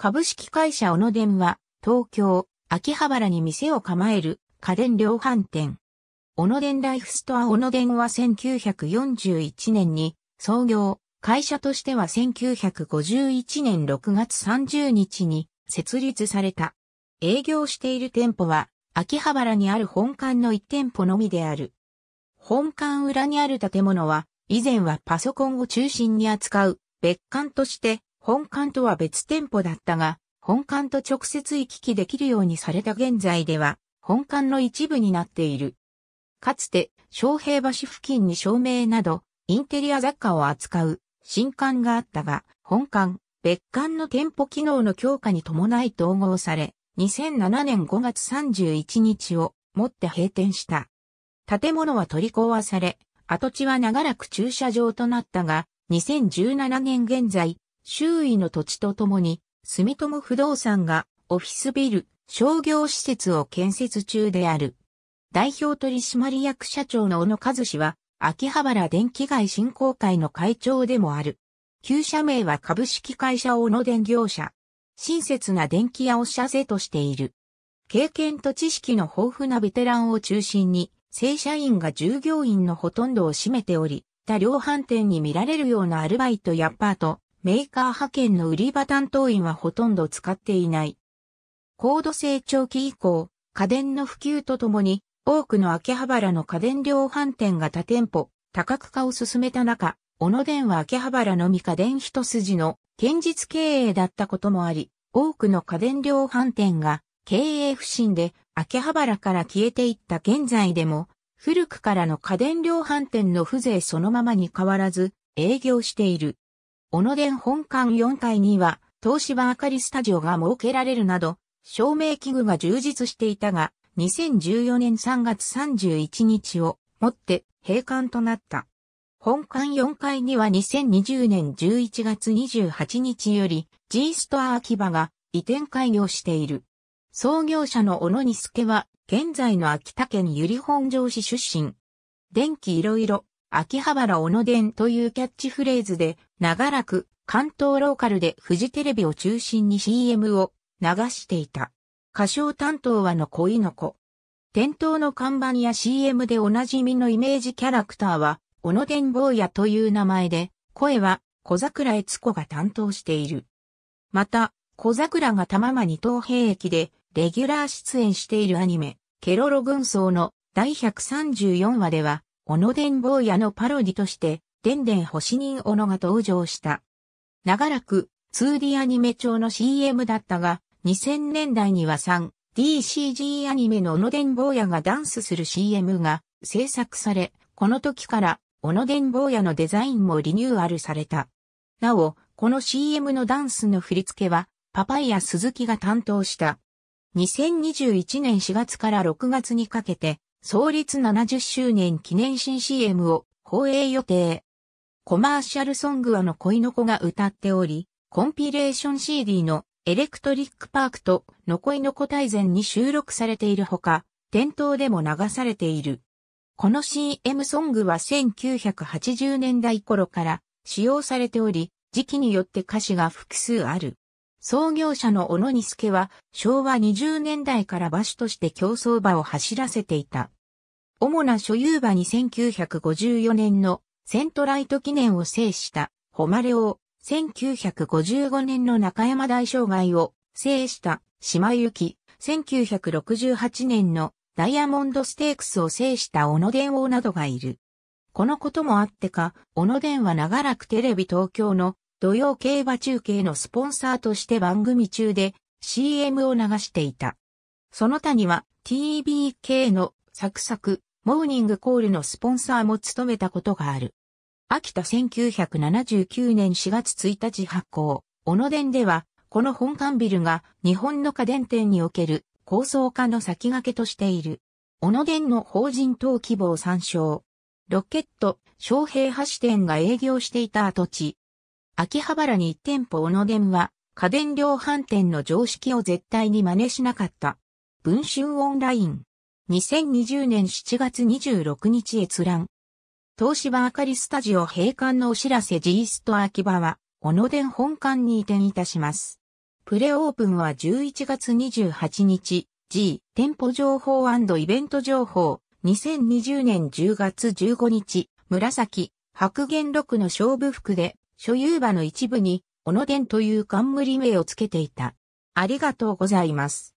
株式会社小野電は、東京、秋葉原に店を構える家電量販店。小野電ライフストア小野電は1941年に創業、会社としては1951年6月30日に設立された。営業している店舗は、秋葉原にある本館の1店舗のみである。本館裏にある建物は、以前はパソコンを中心に扱う別館として本館とは別店舗だったが、本館と直接行き来できるようにされた現在では、本館の一部になっている。かつて、昌平橋付近に照明など、インテリア雑貨を扱う、新館があったが、本館、別館の店舗機能の強化に伴い統合され、2007年5月31日をもって閉店した。建物は取り壊され、跡地は長らく駐車場となったが、2017年現在、周囲の土地とともに、住友不動産がオフィスビル、商業施設を建設中である。代表取締役社長の小野和氏は、秋葉原電気街振興会の会長でもある。旧社名は株式会社小野電業者。親切な電気屋を社生としている。経験と知識の豊富なベテランを中心に、正社員が従業員のほとんどを占めており、他量販店に見られるようなアルバイトやパート、メーカー派遣の売り場担当員はほとんど使っていない。高度成長期以降、家電の普及とともに、多くの秋葉原の家電量販店が多店舗、多角化を進めた中、小野電は秋葉原のみ家電一筋の堅実経営だったこともあり、多くの家電量販店が経営不振で秋葉原から消えていった現在でも、古くからの家電量販店の風情そのままに変わらず営業している。小野田本館4階には、東芝明かりスタジオが設けられるなど、照明器具が充実していたが、2014年3月31日をもって閉館となった。本館4階には2020年11月28日より G ストア秋葉が移転開業している。創業者の小野にすけは現在の秋田県由利本城市出身。電気いろいろ秋葉原小野伝というキャッチフレーズで、長らく関東ローカルでフジテレビを中心に CM を流していた。歌唱担当はの恋の子。店頭の看板や CM でおなじみのイメージキャラクターは、小野伝坊やという名前で、声は小桜悦子が担当している。また、小桜がたまま二等兵駅でレギュラー出演しているアニメ、ケロロ軍曹の第134話では、小野伝坊屋のパロディとして、でんでん星人小野が登場した。長らく 2D アニメ調の CM だったが、2000年代には 3DCG アニメの小野伝坊屋がダンスする CM が制作され、この時から小野伝坊屋のデザインもリニューアルされた。なお、この CM のダンスの振り付けは、パパイヤ鈴木が担当した。2021年4月から6月にかけて、創立70周年記念新 CM を放映予定。コマーシャルソングはの恋の子が歌っており、コンピレーション CD のエレクトリックパークとの恋の子大全に収録されているほか、店頭でも流されている。この CM ソングは1980年代頃から使用されており、時期によって歌詞が複数ある。創業者の小野に助は昭和20年代から馬主として競争馬を走らせていた。主な所有馬に1954年のセントライト記念を制したホレオ、を、1955年の中山大障害を制した島行き、1968年のダイヤモンドステークスを制した小野伝王などがいる。このこともあってか、小野伝は長らくテレビ東京の土曜競馬中継のスポンサーとして番組中で CM を流していた。その他には TBK のサクサク、モーニングコールのスポンサーも務めたことがある。秋田1979年4月1日発行、小野電では、この本館ビルが日本の家電店における構想化の先駆けとしている。小野電の法人等規模を参照。ロケット、昌平橋店が営業していた跡地、秋葉原に1店舗小野電は、家電量販店の常識を絶対に真似しなかった。文春オンライン。2020年7月26日閲覧。東芝明かりスタジオ閉館のお知らせ G スト秋葉は、小野電本館に移転いたします。プレオープンは11月28日、G、店舗情報イベント情報、2020年10月15日、紫、白元六の勝負服で、所有馬の一部に、小野伝という冠名をつけていた。ありがとうございます。